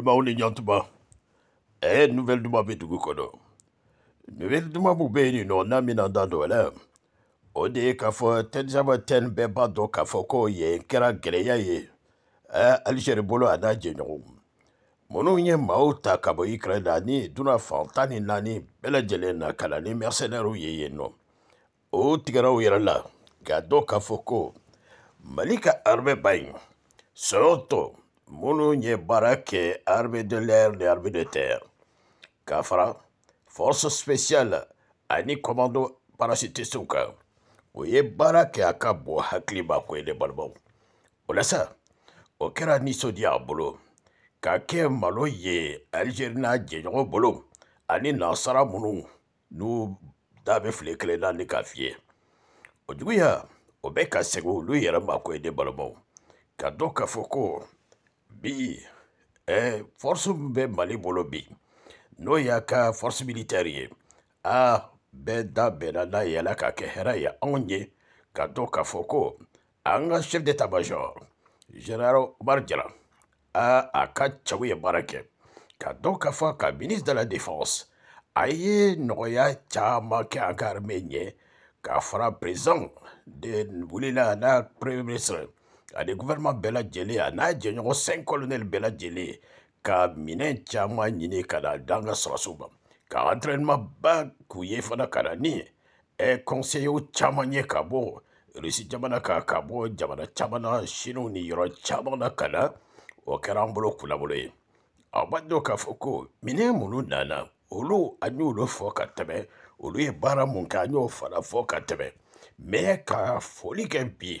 lobaw ni ɲantuma ɛɛ nuvɛli duman bɛ dugu kɔnɔ nuvɛli duman min bɛ yen nin nɔ n'a bɛna n da don o la o de ye k'a fɔ tɛnisama tɛni bɛɛ b'a do k'a fɔ ko yen kɛra gɛlɛya ye ɛɛ eh, alizeri bolo a n'a jɛɲɔgɔnw minnu ye maaw ta ka bɔ ikirɛni na ni duna fan tan ni naani bɛɛ na ka na ni mɛrisɛnɛriw ye yen o tigɛra u yɛrɛ la k'a dɔn k'a fɔ ko mali ka armɛ ba in sɔyɔ Minnu ye baara kɛ armée de l'air ni armée de terre k'a fara force spéciale ani commando parasitistes kan o ye baara kɛ a ka bon hakili ma ko ye ne balimaw o la o kɛra nisɔndiya bolo k'a kɛ malo ye Algérie n'a jɛɲɔgɔn bolo ani nasara minnu n'u da bɛ file kelen na ni k'a fiyɛ o juguya o bɛ ka segin olu yɛrɛ ma ko ye ne balimaw ka dɔn k'a fɔ ko bi eh, force min bɛ mali bolo bi n'o y'a ka force militaire ye a ah, bɛɛ da bɛnna n'a yɛlɛ ka kɛ hɛrɛ ye anw ye ka dɔn k'a fɔ ko an ka chef d'état major général umar jara a ah, a ka cɛw ye baara kɛ ka dɔn k'a fɔ ka ministre de la défense a ye nɔgɔya caaman kɛ an ka armée ɲɛ k'a fara président de wulila n'a premier ministre ani gouvernement bɛɛ lajɛlen a n'a jɛɲɔgɔn sen colonel bɛɛ lajɛlen ka minɛn caman ɲini ka na d'an ka sɔrɔsiw ma ka entraînement ba k'u ye fana ka na ni ɛ conseillers caman ye ka bɔ rusi jamana kan ka bɔ jamana caman na siniw ni yɔrɔ caman na ka na o kɛra an bolo kunnabolo ye aw b'a dɔn k'a fɔ ko minɛn minnu nana olu an y'olu fɔ ka tɛmɛ olu ye baara mun kɛ an y'o fana fɔ ka tɛmɛ mɛ ka foli kɛ bi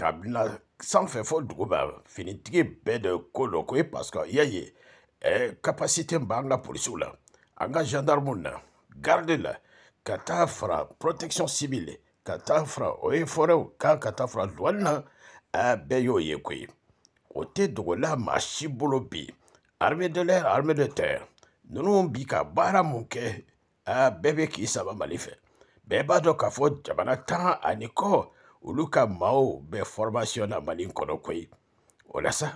kabila sanfɛ fɔ dugu ma finitigi bɛɛ de ko dɔ ko ye parce que i y'a ye ɛɛ eh, kapasite min b'an ka polisiw la an ka gendarmew na garde la ka taa fara protection civile ka taa fara o ye forɛw kan ka taa fara douane na a bɛɛ y'o ye koyi o tɛ dogola maa si bolo bi armée de l'air armée de terre ninnu bi ka baara mun kɛ a ah, bɛɛ bɛ k'i sama mali fɛ bɛɛ b'a dɔn k'a fɔ jamana tan ani kɔ olu ka maaw bɛ fɔrmasiyɔn na mali kɔnɔ koyi o sa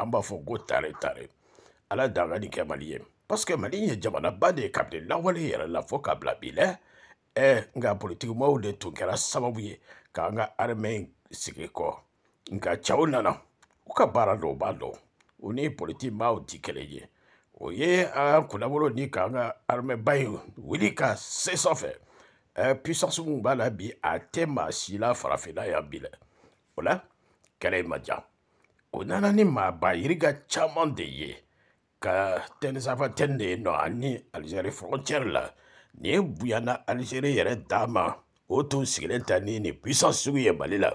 an b'a fɔ ko tare tare ala dangani kɛ mali ye paske mali ye jamanaba de ye kabini lawale yɛrɛ la fo ka bila bi lɛ ɛ nka politikimaw de tun kɛra sababu ye k'an ka armɛ sigi kɔ nka cɛw nana u ka baara dɔw b'a dɔn u ni politimaw ti kelen ye o ye an ka kunnabolo ni k'an ka arme in wuli ka se Euh, puissance mun b'a la bi a tɛ maa si la farafinna yan bi dɛ o la kɛlɛ in e ma diya o nana ni maaba yirika caman de ye ka tɛnisaba tɛni de yen nɔ ani alizeri frontière la nin bonyana alizeri yɛrɛ d'a ma o tun sigilen ta ni nin puissance sugu ye mali la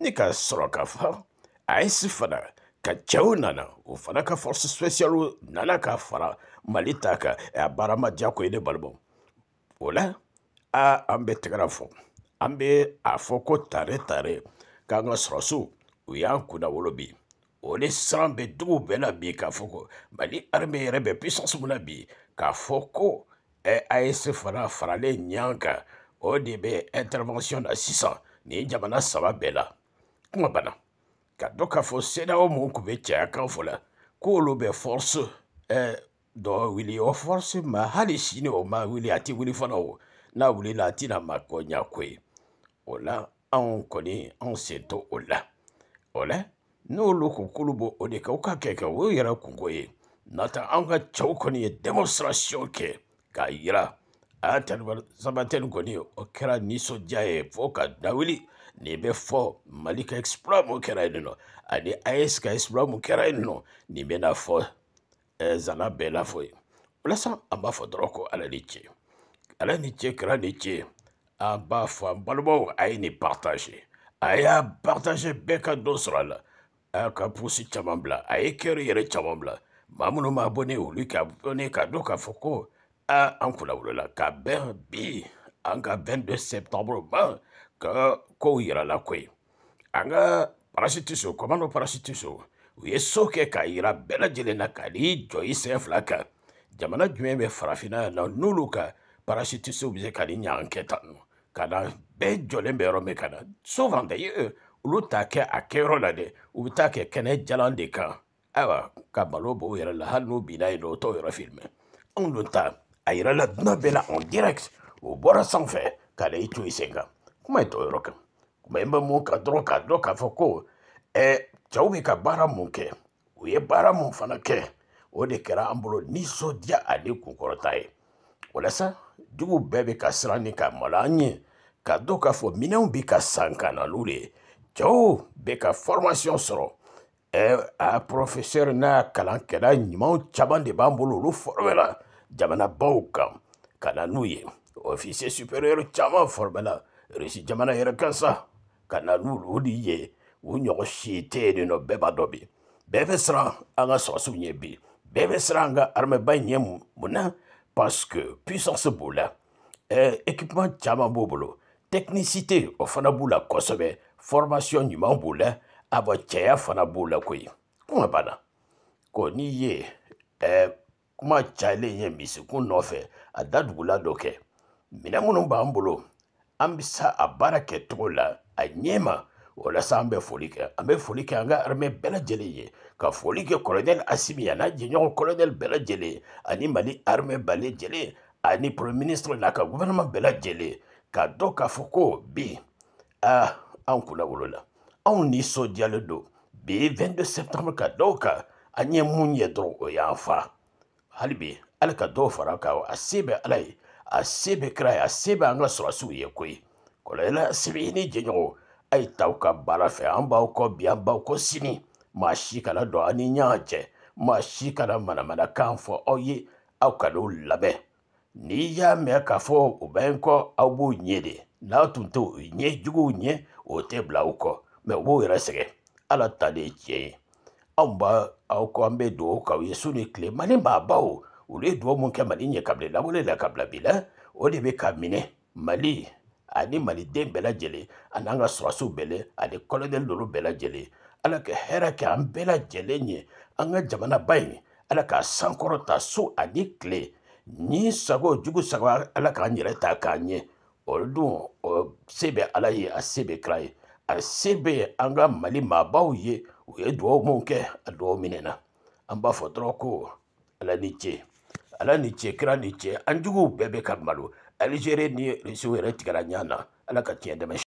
ni ka sɔrɔ ka fa ayisi e fana ka cɛw nana o fana ka force spéciale nana ka fara mali ta kan e a baara ma diya ko ye ne balimaw o la a an bɛ tɛgɛra fɔ an bɛ a fɔ ko tare tare k'an ka sɔrɔsiw u y'an kunna wolo bi o de siran bɛ duguw bɛɛ la bi k'a fɔ ko mali arme yɛrɛ bɛ pisɔnsi min na bi k'a fɔ ko ɛ AES fana faralen ɲɔgɔn kan o de bɛ intervention na sisan nin jamana saba bɛɛ la kuma bana ka dɔn k'a fɔ CEDEAO mun tun bɛ caya kan fɔ la k'olu bɛ force ɛ dɔ wuli o force ma hali sini o ma wuli a tɛ wuli fana o n'a wulila a tɛna makoɲa koyi o la anw kɔni anw sen to o la o la n'olu k'olu b'o o de kɛ u ka kɛ kɛ o yɛrɛ kungo ye n'ata anw ka cɛw kɔni ye demonstration kɛ k'a yira a sabatɛni kɔni o kɛra nisɔndiya ye fo ka dawuli nin bɛ fɔ mali ka exploit mun kɛra yen nɔ ani as ka exploit mun kɛra yen nɔ nin bɛna fɔ e, zana bɛɛ la fɔ ye walasa an b'a fɔ dɔrɔn ko ala ni ce ala ni ce kɛra ni ce an b'a fɔ an balimaw a ye nin partage a y'a partage bɛɛ ka dɔ sɔrɔ a la a y'a ka pusi caman bila a ye kɛri yɛrɛ caman bila maa minnu b'a bɔ ne olu ka bɔ ne ka dɔn k'a fɔ ko a an kunnawolola ka bɛn bi an ka 22 septembre ma ka kow yirala koyi an ka parasitiso komando parasitiso u ye so kɛ k'a yira bɛɛ lajɛlen na ka n'i jɔ i sen fila kan jamana jumɛn bɛ farafinna yan nɔ n'olu ka parasitisiw bɛ se ka nin ɲan kɛ tan nɔ ka na bɛɛ jɔlen bɛ yɔrɔ min ka na souvent dɛ olu t'a kɛ a kɛyɔrɔ la dɛ u bɛ taa kɛ kɛnɛ jalan de kan ayiwa ah ka balo b'o yɛrɛ la hali n'u binna yen nɔ o t'o yɔrɔ filime anw dun ta a ah, yɛrɛ la dunan bɛɛ la en direct o bɔra sanfɛ ka na i to i sen kan kuma ye t'o yɔrɔ kan kuma in bɛ mun kan dɔrɔn k'a dɔn k'a fɔ ko ɛɛ cɛw bɛ ka baara mun kɛ u ye baara mun fana kɛ o de kɛra an bolo nisɔndiya ani kunkɔrɔta ye walasa jugu bɛɛ bɛ ka siran ni ka mala an ye ka dɔ k'a fɔ minɛnw bɛ ka san ka na lu le cɛw bɛ ka fɔrmasiyɔn sɔrɔ ɛ a porofɛsɛri n'a kalankɛla ɲumanw caman de b'an bolo olu fɔrɔmɛla jamanabaw kan ka na n'u ye ofisiye supɛriyɛri caman fɔrɔmɛla rusi jamana yɛrɛ kan sa ka na n'olu de ye u ɲɔgɔn si tɛ yen nɔ bɛɛ b'a dɔ bi bɛɛ bɛ siran an ka sɔrɔsiw ɲɛ bi bɛɛ bɛ siran an ka arimɛba ɲɛ mun na parce que puissance b'o la ɛɛ équipement caman b'o bolo technicité o fana b'u la kosɛbɛ formation ɲuman b'u la a bɔ cɛya fana b'u la koyi kuma banna ko n'i ye ɛɛ kuma cayalen ye misikun nɔfɛ a dadugula dɔ kɛ minɛn minnu b'an bolo an bɛ se a baara kɛcogo la a ɲɛ ma walasa an bɛ foli kɛ an bɛ foli kɛ an ka armée bɛɛ lajɛlen ye ka foli kɛ colonel asimi a n'a jɛɲɔgɔn colonel bɛɛ lajɛlen ani mali armée bɛɛ lajɛlen ani premier ministre n'a ka gouvernement bɛɛ lajɛlen ka dɔn k'a fɔ ko bi ah anw kunna wolo la anw nisɔndiyalen don bi 22 septembre ka dɔw kan an ye mun ye dɔrɔn o y'an fa hali bi ala ka dɔw fara a kan a se bɛ ala ye a se bɛ kira ye a se bɛ an ka sɔrɔsiw ye koyi kɔlɔlɔ asimi i ni jɛɲɔgɔn a ye ta u ka baara fɛ an b'aw kɔ bi an b'aw kɔ sini maa si kana don an ni ɲɔgɔn cɛ maa si kana manamanakan fɔ aw ye aw kan'u labɛn n'i y'a mɛn k'a fɔ u bɛ n kɔ aw b'u ɲɛ de n'a tun tɛ u ɲɛ juguw ɲɛ o tɛ bila u kɔ mɛ u b'u e yɛrɛ sɛgɛn ala ta de ye tiɲɛ ye anw b'a aw kɔ an bɛ dugawu k'aw ye su ni tile mali maa baw olu ye dugawu mun kɛ mali ɲɛ kabila lawale la kabila bi la o de bɛ ka minɛ mali ani maliden bɛɛ lajɛlen ani an ka sɔrɔsiw bɛɛ lajɛlen ani kɔlɔdɛli ninnu bɛɛ lajɛlen ala ka hɛrɛ kɛ an bɛɛ lajɛlen ye an ka jamanaba in ala k'a sankɔrɔta so ani tile ni sago jugu sago ala k'an yɛrɛ ta k'a ɲɛ o dun o se bɛ ala ye a se bɛ kira ye a se bɛ an ka mali maabaw ye u ye duwawu mun kɛ a duwawu minɛ na an b'a fɔ dɔrɔn ko ala ni ce ala ni ce kira ni ce an juguw bɛɛ bɛ ka malo Alizeri ni Rezo yɛrɛ nyana ɲɔgɔn na